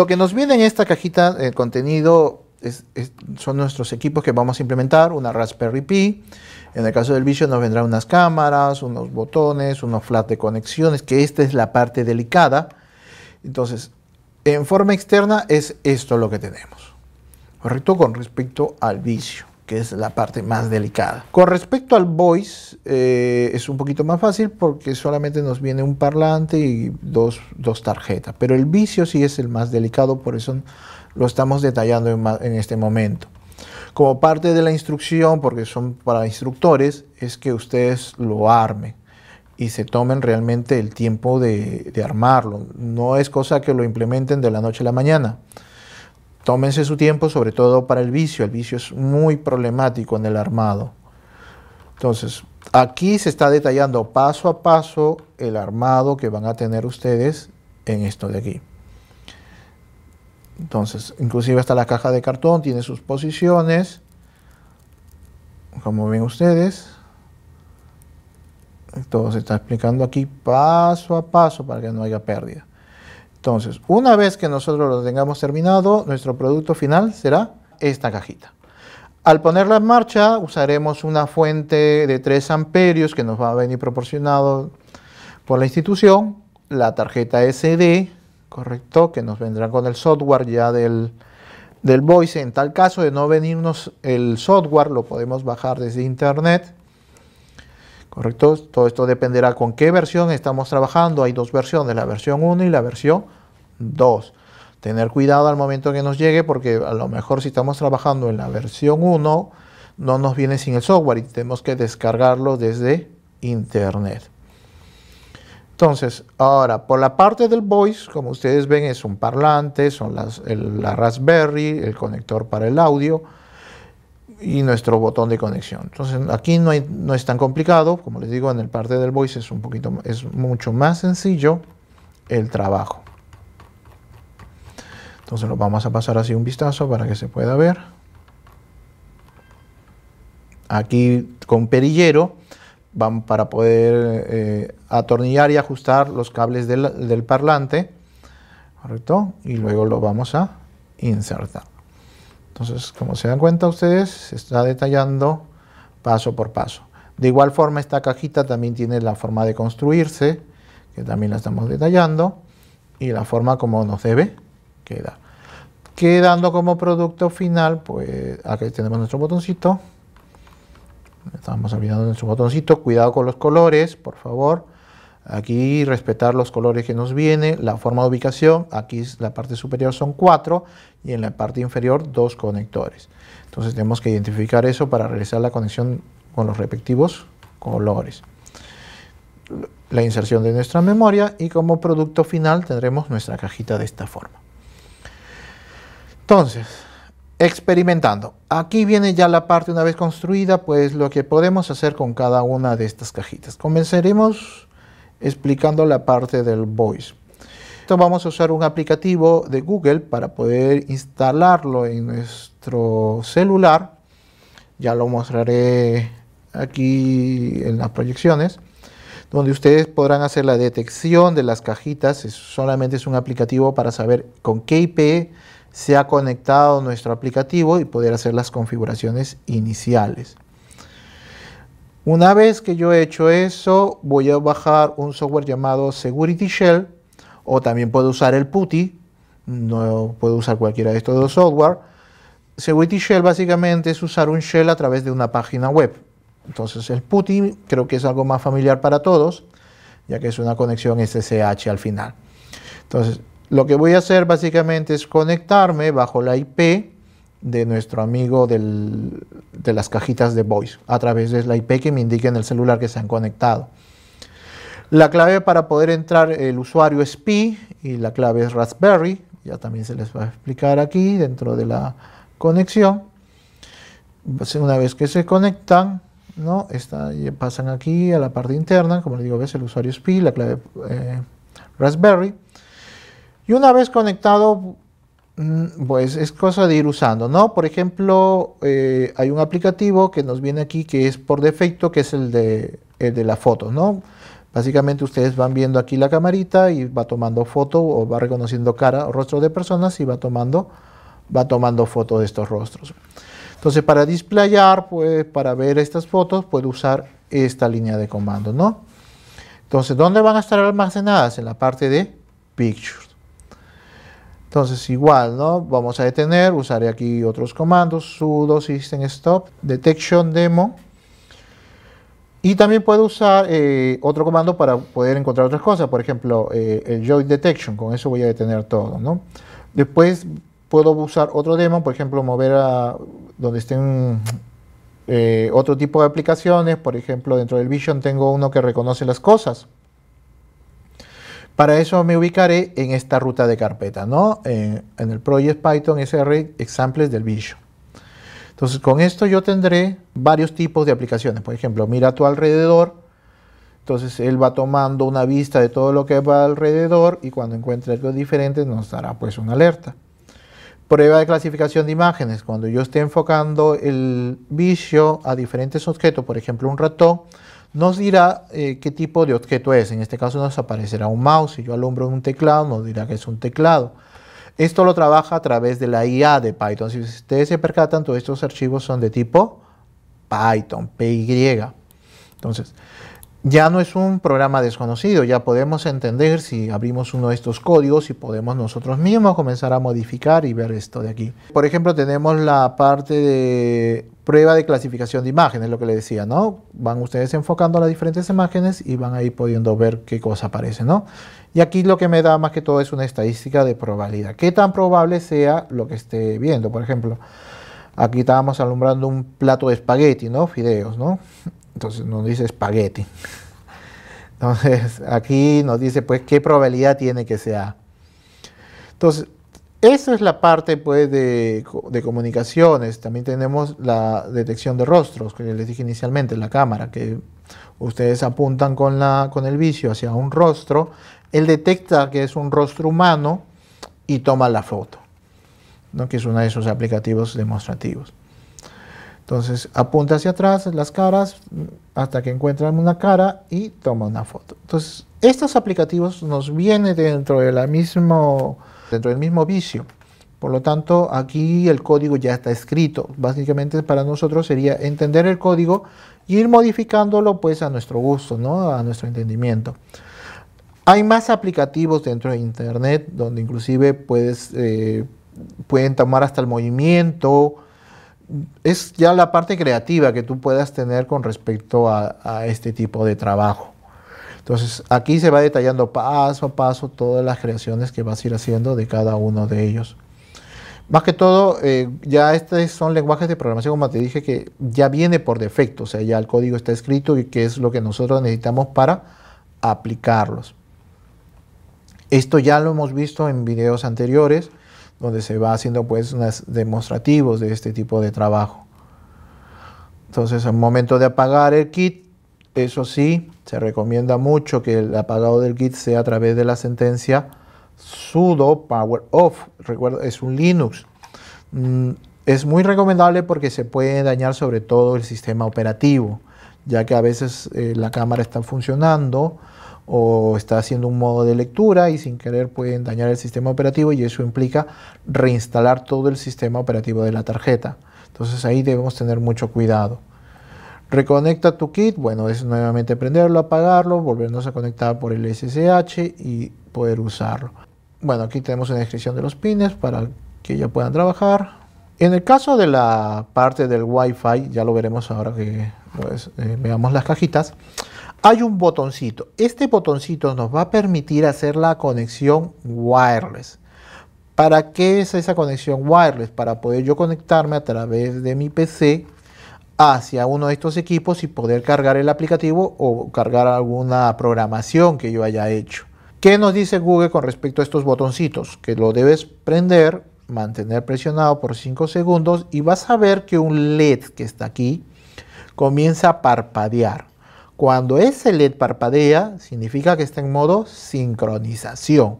lo que nos viene en esta cajita de eh, contenido son nuestros equipos que vamos a implementar, una Raspberry Pi. En el caso del vicio nos vendrán unas cámaras, unos botones, unos flats de conexiones, que esta es la parte delicada. Entonces, en forma externa es esto lo que tenemos. ¿Correcto? Con respecto al vicio que es la parte más delicada. Con respecto al voice, eh, es un poquito más fácil porque solamente nos viene un parlante y dos, tarjetas, pero el vicio sí es el más delicado, por eso lo estamos detallando en, este momento. Como parte de la instrucción, porque son para instructores, es que ustedes lo armen y se tomen realmente el tiempo de, armarlo. No es cosa que lo implementen de la noche a la mañana. Tómense su tiempo, sobre todo para el vicio. El vicio es muy problemático en el armado. Entonces, aquí se está detallando paso a paso el armado que van a tener ustedes en esto de aquí. Entonces, inclusive hasta la caja de cartón tiene sus posiciones. Como ven ustedes. Todo se está explicando aquí paso a paso para que no haya pérdida. Entonces, una vez que nosotros lo tengamos terminado, nuestro producto final será esta cajita. Al ponerla en marcha, usaremos una fuente de 3 amperios que nos va a venir proporcionado por la institución, la tarjeta SD, correcto, que nos vendrá con el software ya del, del Voice. En tal caso de no venirnos el software, lo podemos bajar desde internet ¿correcto? Todo esto dependerá con qué versión estamos trabajando. Hay dos versiones, la versión 1 y la versión 2. Tener cuidado al momento que nos llegue porque a lo mejor si estamos trabajando en la versión 1 no nos viene sin el software y tenemos que descargarlo desde internet. Entonces, ahora, por la parte del voice, como ustedes ven, es un parlante, son las, la Raspberry, el conector para el audio, y nuestro botón de conexión. Entonces aquí no, hay, no, es tan complicado, como les digo en el parte del voice es un poquito es mucho más sencillo el trabajo. Entonces lo vamos a pasar así un vistazo para que se pueda ver. Aquí con perillero van para poder eh, atornillar y ajustar los cables del, del parlante, correcto, y luego lo vamos a insertar. Entonces, como se dan cuenta ustedes, se está detallando paso por paso. De igual forma, esta cajita también tiene la forma de construirse, que también la estamos detallando, y la forma como nos debe quedar. Quedando como producto final, pues aquí tenemos nuestro botoncito. Estamos olvidando nuestro botoncito. Cuidado con los colores, por favor Aquí respetar los colores que nos viene, la forma de ubicación, aquí la parte superior son cuatro y en la parte inferior dos conectores. Entonces tenemos que identificar eso para realizar la conexión con los respectivos colores. La inserción de nuestra memoria y como producto final tendremos nuestra cajita de esta forma. Entonces, experimentando. Aquí viene ya la parte una vez construida, pues lo que podemos hacer con cada una de estas cajitas. Comenzaremos explicando la parte del voice. vamos a usar un aplicativo de Google para poder instalarlo en nuestro celular. Ya lo mostraré aquí en las proyecciones donde ustedes podrán hacer la detección de las cajitas. solamente es un aplicativo para saber con qué IP se ha conectado nuestro aplicativo y poder hacer las configuraciones iniciales. Una vez que yo he hecho eso, voy a bajar un software llamado Security Shell, o también puedo usar el PuTTY, no puedo usar cualquiera de estos dos software. Security Shell básicamente es usar un shell a través de una página web. Entonces el PuTTY creo que es algo más familiar para todos, ya que es una conexión SSH al final. Entonces, lo que voy a hacer básicamente es conectarme bajo la IP de nuestro amigo de las cajitas de voice a través de la IP que me indique en el celular que se han conectado. La clave para poder entrar el usuario es Pi y la clave es Raspberry, ya también se les va a explicar aquí dentro de la conexión. Pues, una vez que se conectan, ¿no? pasan aquí a la parte interna, como les digo, ves el usuario es Pi, la clave eh, Raspberry. Y una vez conectado, Mm, pues es cosa de ir usando, ¿no? Por ejemplo, eh, hay un aplicativo que nos viene aquí que es por defecto, que es el de, de la foto, ¿no? Básicamente ustedes van viendo aquí la camarita y va tomando foto o va reconociendo cara o rostro de personas y va tomando, va tomando foto de estos rostros. Entonces, para displayar, pues, para ver estas fotos, puede usar esta línea de comando, ¿no? Entonces, ¿dónde van a estar almacenadas? En la parte de Pictures. Entonces igual, ¿no? Vamos a detener, usaré aquí otros comandos, sudo system stop, detection demo. Y también puedo usar eh, otro comando para poder encontrar otras cosas, por ejemplo, eh, el joy detection, con eso voy a detener todo, ¿no? Después puedo usar otro demo, por ejemplo, mover a donde estén eh, otro tipo de aplicaciones, por ejemplo, dentro del Vision tengo uno que reconoce las cosas. Para eso me ubicaré en esta ruta de carpeta, ¿no? En, el Project Python SR Examples del Visual. Entonces, con esto yo tendré varios tipos de aplicaciones. Por ejemplo, mira a tu alrededor. Entonces, él va tomando una vista de todo lo que va alrededor y cuando encuentre algo diferente nos dará pues una alerta. Prueba de clasificación de imágenes. Cuando yo esté enfocando el vicio a diferentes objetos, por ejemplo, un ratón, nos dirá eh, qué tipo de objeto es. En este caso nos aparecerá un mouse. Si yo alumbro un teclado, nos dirá que es un teclado. Esto lo trabaja a través de la IA de Python. Si ustedes se percatan, todos estos archivos son de tipo Python, PY. Entonces, ya no es un programa desconocido, ya podemos entender si abrimos uno de estos códigos y podemos nosotros mismos comenzar a modificar y ver esto de aquí. Por ejemplo, tenemos la parte de prueba de clasificación de imágenes, lo que le decía, ¿no? Van ustedes enfocando las diferentes imágenes y van ahí pudiendo ver qué cosa aparece, ¿no? Y aquí lo que me da más que todo es una estadística de probabilidad. ¿Qué tan probable sea lo que esté viendo? Por ejemplo, aquí estábamos alumbrando un plato de espagueti, ¿no? Fideos, ¿no? Entonces nos dice espagueti. Entonces aquí nos dice pues qué probabilidad tiene que sea. Entonces esa es la parte pues, de, comunicaciones. También tenemos la detección de rostros, que les dije inicialmente, la cámara, que ustedes apuntan con, la, con el vicio hacia un rostro. Él detecta que es un rostro humano y toma la foto, que es uno de esos aplicativos demostrativos. Entonces apunta hacia atrás las caras hasta que encuentran una cara y toma una foto. Entonces estos aplicativos nos vienen dentro, de mismo, dentro del mismo vicio. Por lo tanto, aquí el código ya está escrito. Básicamente para nosotros sería entender el código y ir modificándolo pues a nuestro gusto, ¿no? a nuestro entendimiento. Hay más aplicativos dentro de Internet donde inclusive puedes, eh, pueden tomar hasta el movimiento, es ya la parte creativa que tú puedas tener con respecto a, este tipo de trabajo. Entonces, aquí se va detallando paso a paso todas las creaciones que vas a ir haciendo de cada uno de ellos. Más que todo, eh, ya estos son lenguajes de programación, como te dije, que ya viene por defecto, o sea, ya el código está escrito y que es lo que nosotros necesitamos para aplicarlos. Esto ya lo hemos visto en videos anteriores donde se va haciendo pues unas demostrativos de este tipo de trabajo. Entonces, al momento de apagar el kit, eso sí, se recomienda mucho que el apagado del kit sea a través de la sentencia sudo power off. Recuerda, es un Linux. Mm, es muy recomendable porque se puede dañar sobre todo el sistema operativo, ya que a veces eh, la cámara está funcionando, o está haciendo un modo de lectura y sin querer pueden dañar el sistema operativo y eso implica reinstalar todo el sistema operativo de la tarjeta. Entonces ahí debemos tener mucho cuidado. Reconecta tu kit, bueno, es nuevamente prenderlo, apagarlo, volvernos a conectar por el SSH y poder usarlo. Bueno, aquí tenemos una descripción de los pines para que ya puedan trabajar. En el caso de la parte del wifi, ya lo veremos ahora que pues, eh, veamos las cajitas hay un botoncito. Este botoncito nos va a permitir hacer la conexión wireless. ¿Para qué es esa conexión wireless? Para poder yo conectarme a través de mi PC hacia uno de estos equipos y poder cargar el aplicativo o cargar alguna programación que yo haya hecho. ¿Qué nos dice Google con respecto a estos botoncitos? Que lo debes prender, mantener presionado por 5 segundos y vas a ver que un LED que está aquí comienza a parpadear. Cuando ese LED parpadea, significa que está en modo sincronización.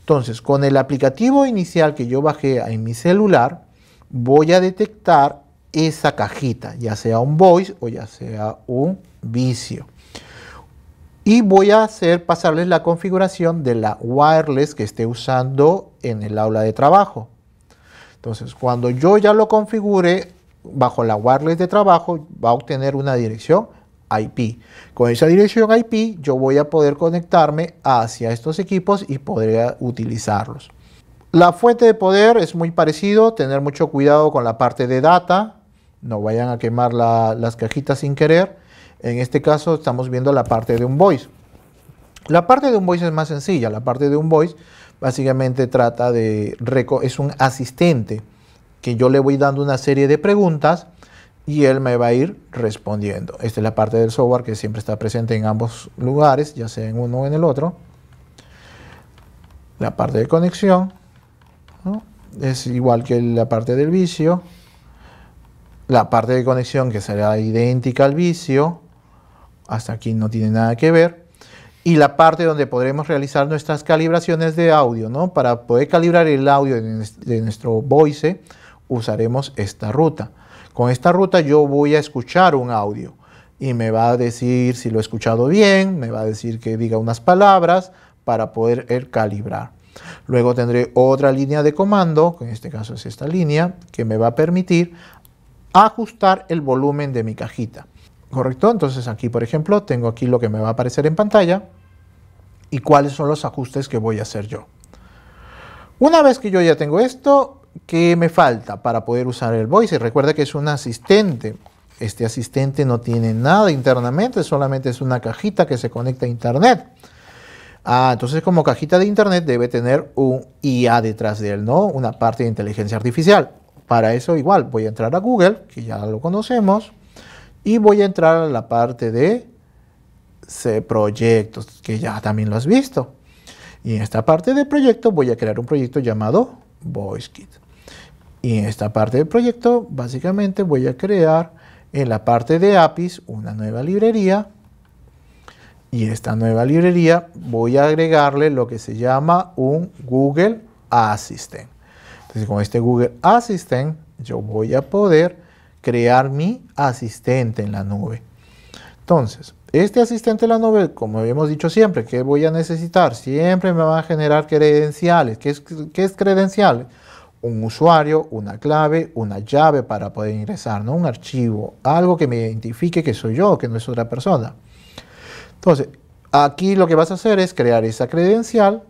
Entonces, con el aplicativo inicial que yo bajé en mi celular, voy a detectar esa cajita, ya sea un voice o ya sea un vicio. Y voy a hacer pasarles la configuración de la wireless que esté usando en el aula de trabajo. Entonces, cuando yo ya lo configure bajo la wireless de trabajo, va a obtener una dirección IP. Con esa dirección IP yo voy a poder conectarme hacia estos equipos y podría utilizarlos. La fuente de poder es muy parecido, tener mucho cuidado con la parte de data, no vayan a quemar las cajitas sin querer. En este caso estamos viendo la parte de un voice. La parte de un voice es más sencilla, la parte de un voice básicamente trata de, es un asistente que yo le voy dando una serie de preguntas y él me va a ir respondiendo. Esta es la parte del software que siempre está presente en ambos lugares, ya sea en uno o en el otro. La parte de conexión es igual que la parte del vicio. La parte de conexión que será idéntica al vicio, hasta aquí no tiene nada que ver. Y la parte donde podremos realizar nuestras calibraciones de audio, ¿no? Para poder calibrar el audio de nuestro voice, usaremos esta ruta. Con esta ruta yo voy a escuchar un audio y me va a decir si lo he escuchado bien, me va a decir que diga unas palabras para poder calibrar. Luego tendré otra línea de comando, que en este caso es esta línea, que me va a permitir ajustar el volumen de mi cajita. ¿Correcto? Entonces aquí, por ejemplo, tengo aquí lo que me va a aparecer en pantalla y cuáles son los ajustes que voy a hacer yo. Una vez que yo ya tengo esto, ¿qué me falta para poder usar el voice? Recuerda que es un asistente. Este asistente no tiene nada internamente, solamente es una cajita que se conecta a internet. Ah, entonces como cajita de internet debe tener un IA detrás de él, ¿no? Una parte de inteligencia artificial. Para eso igual voy a entrar a Google, que ya lo conocemos, y voy a entrar a la parte de proyectos, que ya también lo has visto. Y en esta parte de proyecto voy a crear un proyecto llamado VoiceKit. Y en esta parte del proyecto, básicamente voy a crear en la parte de APIs una nueva librería. Y esta nueva librería voy a agregarle lo que se llama un Google Assistant. Entonces con este Google Assistant yo voy a poder crear mi asistente en la nube. Entonces, este asistente en la nube, como habíamos dicho siempre, ¿qué voy a necesitar? Siempre me va a generar credenciales. ¿Qué es, qué es credenciales? un usuario, una clave, una llave para poder ingresar, ¿no? un archivo, algo que me identifique que soy yo, que no es otra persona. Entonces, aquí lo que vas a hacer es crear esa credencial,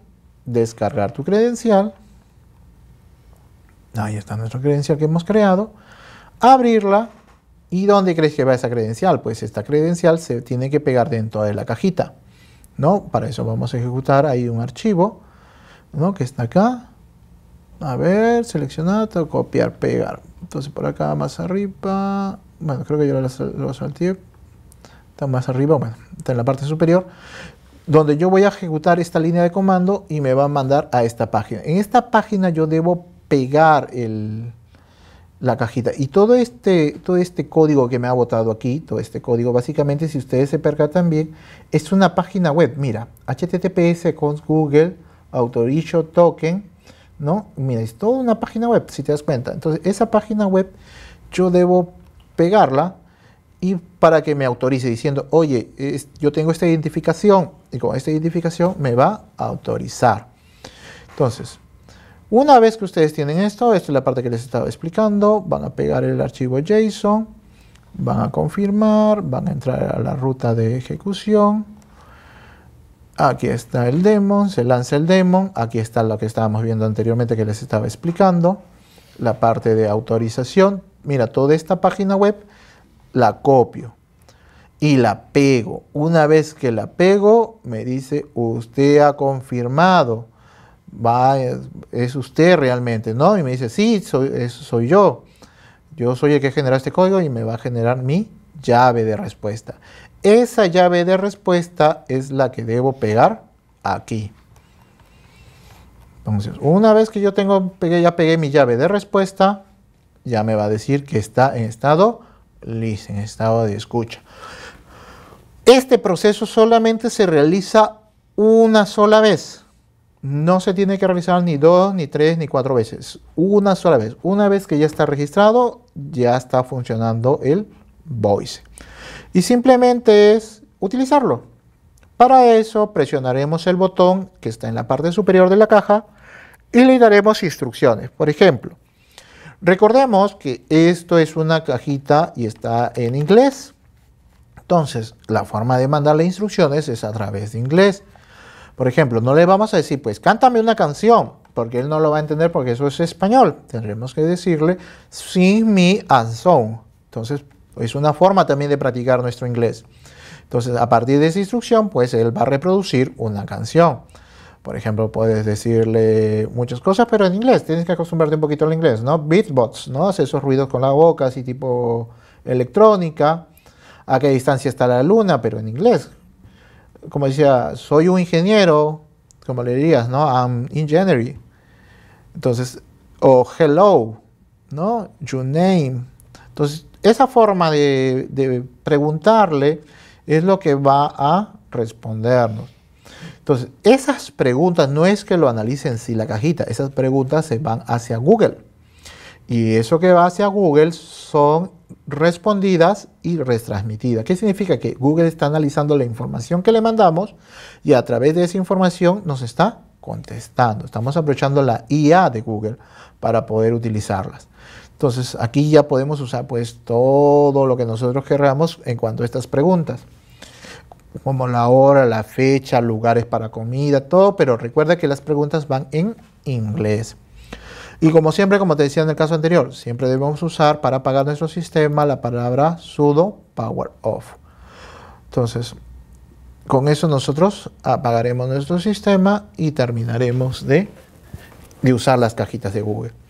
descargar tu credencial, ahí está nuestra credencial que hemos creado, abrirla, ¿y dónde crees que va esa credencial? Pues esta credencial se tiene que pegar dentro de la cajita, ¿no? Para eso vamos a ejecutar ahí un archivo, ¿no? Que está acá, a ver, seleccionar, copiar, pegar. Entonces por acá más arriba. Bueno, creo que yo lo salté. Está más arriba, bueno, está en la parte superior. Donde yo voy a ejecutar esta línea de comando y me va a mandar a esta página. En esta página yo debo pegar la cajita. Y todo este, todo este código que me ha botado aquí, todo este código, básicamente, si ustedes se percatan bien, es una página web. Mira, https con Google Autorization Token ¿no? Mira, es toda una página web, si te das cuenta. Entonces, esa página web yo debo pegarla y para que me autorice diciendo, oye, yo tengo esta identificación y con esta identificación me va a autorizar. Entonces, una vez que ustedes tienen esto, esta es la parte que les estaba explicando, van a pegar el archivo JSON, van a confirmar, van a entrar a la ruta de ejecución, Aquí está el daemon, se lanza el demo. aquí está lo que estábamos viendo anteriormente que les estaba explicando, la parte de autorización. Mira, toda esta página web la copio y la pego. Una vez que la pego, me dice, usted ha confirmado, es usted realmente, ¿no? Y me dice, sí, soy, soy yo. Yo soy el que genera este código y me va a generar mi llave de respuesta. Esa llave de respuesta es la que debo pegar aquí. Entonces, una vez que yo tengo, ya pegué mi llave de respuesta, ya me va a decir que está en estado listo, en estado de escucha. Este proceso solamente se realiza una sola vez. No se tiene que realizar ni dos, ni tres, ni cuatro veces. Una sola vez. Una vez que ya está registrado, ya está funcionando el Voice. Y simplemente es utilizarlo. Para eso presionaremos el botón que está en la parte superior de la caja y le daremos instrucciones. Por ejemplo, recordemos que esto es una cajita y está en inglés. Entonces, la forma de mandarle instrucciones es a través de inglés. Por ejemplo, no le vamos a decir, pues cántame una canción, porque él no lo va a entender porque eso es español. Tendremos que decirle, sin me a song. Entonces, es una forma también de practicar nuestro inglés. Entonces, a partir de esa instrucción, pues él va a reproducir una canción. Por ejemplo, puedes decirle muchas cosas, pero en inglés. Tienes que acostumbrarte un poquito al inglés, ¿no? Beatbox, ¿no? Hace esos ruidos con la boca, así tipo electrónica. A qué distancia está la luna, pero en inglés. Como decía, soy un ingeniero, como le dirías, ¿no? I'm engineer Entonces, o hello, ¿no? Your name. Entonces, esa forma de, preguntarle es lo que va a respondernos. Entonces, esas preguntas no es que lo analicen si la cajita, esas preguntas se van hacia Google. Y eso que va hacia Google son respondidas y retransmitidas. ¿Qué significa? Que Google está analizando la información que le mandamos y a través de esa información nos está contestando. Estamos aprovechando la IA de Google para poder utilizarlas. Entonces aquí ya podemos usar pues todo lo que nosotros queramos en cuanto a estas preguntas, como la hora, la fecha, lugares para comida, todo, pero recuerda que las preguntas van en inglés. Y como siempre, como te decía en el caso anterior, siempre debemos usar para apagar nuestro sistema la palabra sudo power off. Entonces, con eso nosotros apagaremos nuestro sistema y terminaremos de usar las cajitas de Google.